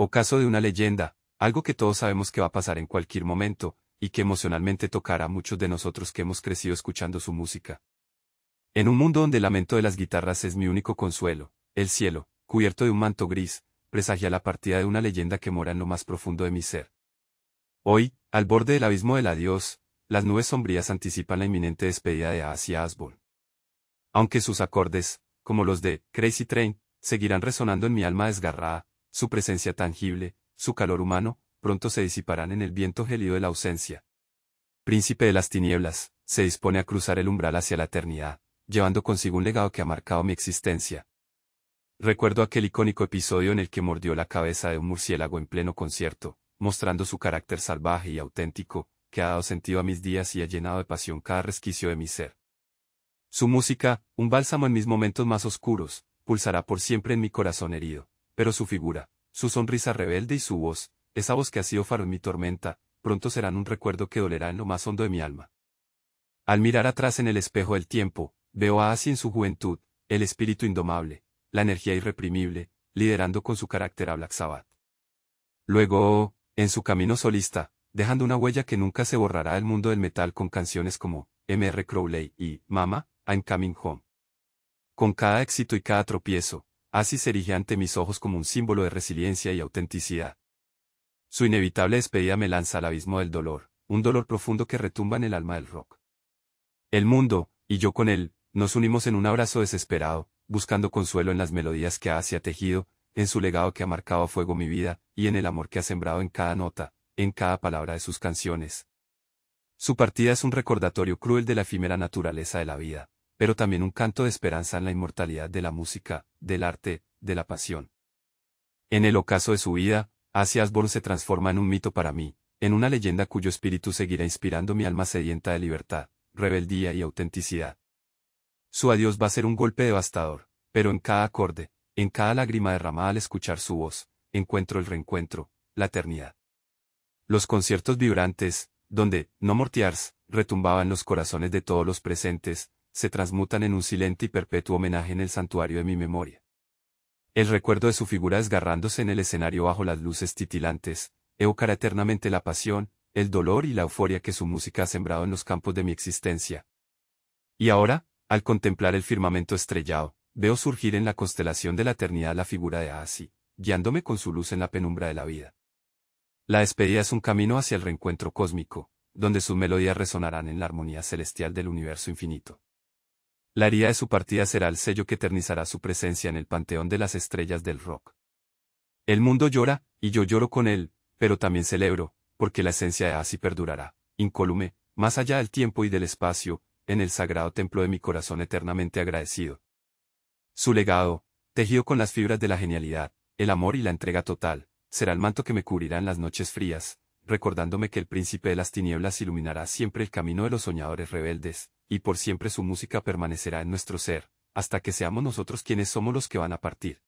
O caso de una leyenda, algo que todos sabemos que va a pasar en cualquier momento, y que emocionalmente tocará a muchos de nosotros que hemos crecido escuchando su música. En un mundo donde el lamento de las guitarras es mi único consuelo, el cielo, cubierto de un manto gris, presagia la partida de una leyenda que mora en lo más profundo de mi ser. Hoy, al borde del abismo del adiós, las nubes sombrías anticipan la inminente despedida de Asia Asbol. Aunque sus acordes, como los de Crazy Train, seguirán resonando en mi alma desgarrada, su presencia tangible, su calor humano, pronto se disiparán en el viento gelido de la ausencia. Príncipe de las tinieblas, se dispone a cruzar el umbral hacia la eternidad, llevando consigo un legado que ha marcado mi existencia. Recuerdo aquel icónico episodio en el que mordió la cabeza de un murciélago en pleno concierto, mostrando su carácter salvaje y auténtico, que ha dado sentido a mis días y ha llenado de pasión cada resquicio de mi ser. Su música, un bálsamo en mis momentos más oscuros, pulsará por siempre en mi corazón herido pero su figura, su sonrisa rebelde y su voz, esa voz que ha sido faro en mi tormenta, pronto serán un recuerdo que dolerá en lo más hondo de mi alma. Al mirar atrás en el espejo del tiempo, veo a Asi en su juventud, el espíritu indomable, la energía irreprimible, liderando con su carácter a Black Sabbath. Luego, en su camino solista, dejando una huella que nunca se borrará del mundo del metal con canciones como M.R. Crowley y Mama, I'm Coming Home. Con cada éxito y cada tropiezo, así se erige ante mis ojos como un símbolo de resiliencia y autenticidad. Su inevitable despedida me lanza al abismo del dolor, un dolor profundo que retumba en el alma del rock. El mundo, y yo con él, nos unimos en un abrazo desesperado, buscando consuelo en las melodías que Asia ha tejido, en su legado que ha marcado a fuego mi vida, y en el amor que ha sembrado en cada nota, en cada palabra de sus canciones. Su partida es un recordatorio cruel de la efímera naturaleza de la vida, pero también un canto de esperanza en la inmortalidad de la música, del arte, de la pasión. En el ocaso de su vida, Asia Asborn se transforma en un mito para mí, en una leyenda cuyo espíritu seguirá inspirando mi alma sedienta de libertad, rebeldía y autenticidad. Su adiós va a ser un golpe devastador, pero en cada acorde, en cada lágrima derramada al escuchar su voz, encuentro el reencuentro, la eternidad. Los conciertos vibrantes, donde, no mortiars, retumbaban los corazones de todos los presentes, se transmutan en un silente y perpetuo homenaje en el santuario de mi memoria. El recuerdo de su figura desgarrándose en el escenario bajo las luces titilantes, evocará eternamente la pasión, el dolor y la euforia que su música ha sembrado en los campos de mi existencia. Y ahora, al contemplar el firmamento estrellado, veo surgir en la constelación de la eternidad la figura de Asi, guiándome con su luz en la penumbra de la vida. La despedida es un camino hacia el reencuentro cósmico, donde sus melodías resonarán en la armonía celestial del universo infinito. La herida de su partida será el sello que eternizará su presencia en el panteón de las estrellas del rock. El mundo llora, y yo lloro con él, pero también celebro, porque la esencia de así perdurará, incólume, más allá del tiempo y del espacio, en el sagrado templo de mi corazón eternamente agradecido. Su legado, tejido con las fibras de la genialidad, el amor y la entrega total, será el manto que me cubrirá en las noches frías, recordándome que el príncipe de las tinieblas iluminará siempre el camino de los soñadores rebeldes, y por siempre su música permanecerá en nuestro ser, hasta que seamos nosotros quienes somos los que van a partir.